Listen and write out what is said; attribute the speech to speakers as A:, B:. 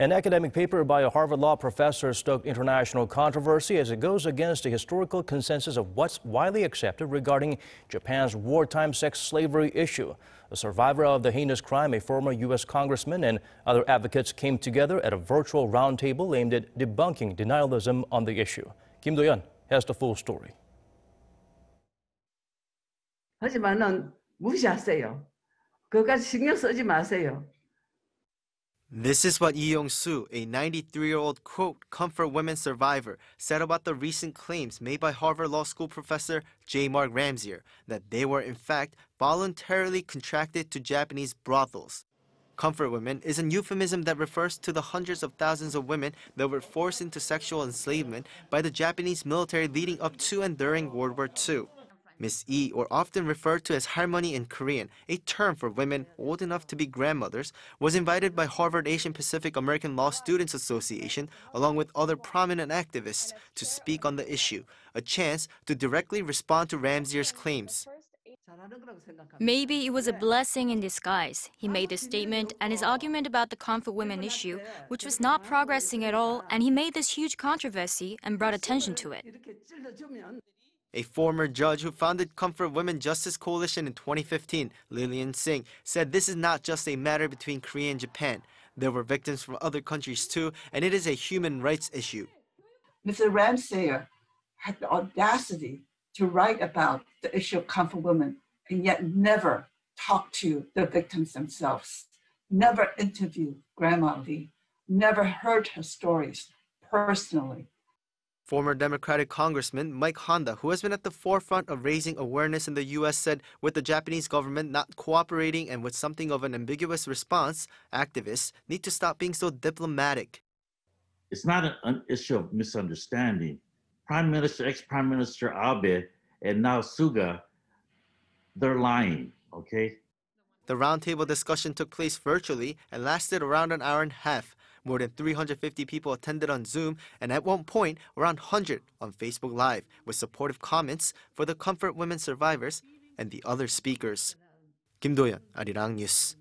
A: An academic paper by a Harvard Law professor stoked international controversy as it goes against the historical consensus of what's widely accepted regarding Japan's wartime sex slavery issue. A survivor of the heinous crime, a former U.S. congressman, and other advocates came together at a virtual roundtable aimed at debunking denialism on the issue. Kim Do-yeon has the full story.
B: 하지만은 무시하세요. 신경 쓰지 마세요. This is what Yi Yong Soo, a 93 year old quote, comfort women survivor, said about the recent claims made by Harvard Law School professor J. Mark Ramsier that they were in fact voluntarily contracted to Japanese brothels. Comfort women is an euphemism that refers to the hundreds of thousands of women that were forced into sexual enslavement by the Japanese military leading up to and during World War II. Miss E, or often referred to as Harmony in Korean, a term for women old enough to be grandmothers, was invited by Harvard Asian Pacific American Law Students Association, along with other prominent activists, to speak on the issue, a chance to directly respond to Ramsier's claims. Maybe it was a blessing in disguise. He made this statement and his argument about the comfort women issue, which was not progressing at all, and he made this huge controversy and brought attention to it. A former judge who founded Comfort Women Justice Coalition in 2015, Lillian Singh, said this is not just a matter between Korea and Japan. There were victims from other countries too, and it is a human rights issue. Mr. Ramsayer had the audacity to write about the issue of comfort women and yet never talk to the victims themselves, never interview Grandma Lee,
A: never heard her stories personally.
B: Former Democratic Congressman Mike Honda, who has been at the forefront of raising awareness in the U.S., said with the Japanese government not cooperating and with something of an ambiguous response, activists need to stop being so
A: diplomatic. It's not an issue of misunderstanding. Prime Minister, ex Prime Minister Abe, and now Suga, they're lying, okay?
B: The roundtable discussion took place virtually and lasted around an hour and a half. More than 350 people attended on Zoom and at one point around 100 on Facebook Live with supportive comments for the Comfort Women survivors and the other speakers. Kim Do-yeon, Arirang News.